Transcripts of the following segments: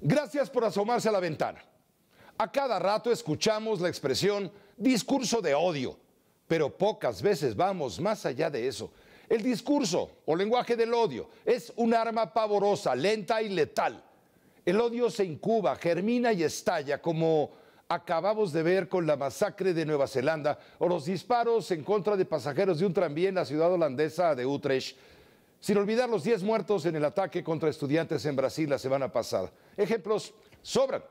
Gracias por asomarse a la ventana. A cada rato escuchamos la expresión discurso de odio, pero pocas veces vamos más allá de eso. El discurso o lenguaje del odio es un arma pavorosa, lenta y letal. El odio se incuba, germina y estalla como acabamos de ver con la masacre de Nueva Zelanda o los disparos en contra de pasajeros de un tranvía en la ciudad holandesa de Utrecht sin olvidar los 10 muertos en el ataque contra estudiantes en Brasil la semana pasada. Ejemplos sobran.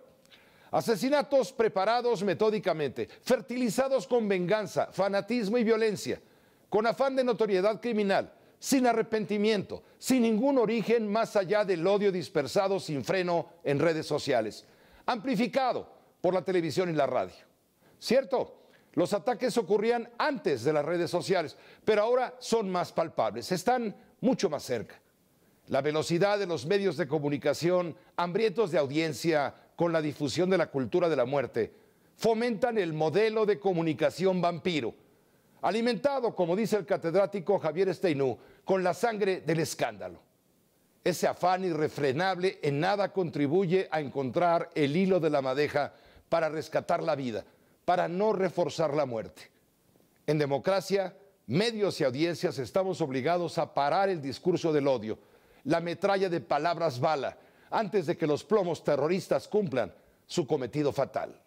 Asesinatos preparados metódicamente, fertilizados con venganza, fanatismo y violencia, con afán de notoriedad criminal, sin arrepentimiento, sin ningún origen más allá del odio dispersado sin freno en redes sociales, amplificado por la televisión y la radio. ¿Cierto? Los ataques ocurrían antes de las redes sociales, pero ahora son más palpables, están mucho más cerca. La velocidad de los medios de comunicación, hambrientos de audiencia con la difusión de la cultura de la muerte, fomentan el modelo de comunicación vampiro, alimentado, como dice el catedrático Javier Steinú, con la sangre del escándalo. Ese afán irrefrenable en nada contribuye a encontrar el hilo de la madeja para rescatar la vida, para no reforzar la muerte. En democracia, medios y audiencias estamos obligados a parar el discurso del odio, la metralla de palabras bala, antes de que los plomos terroristas cumplan su cometido fatal.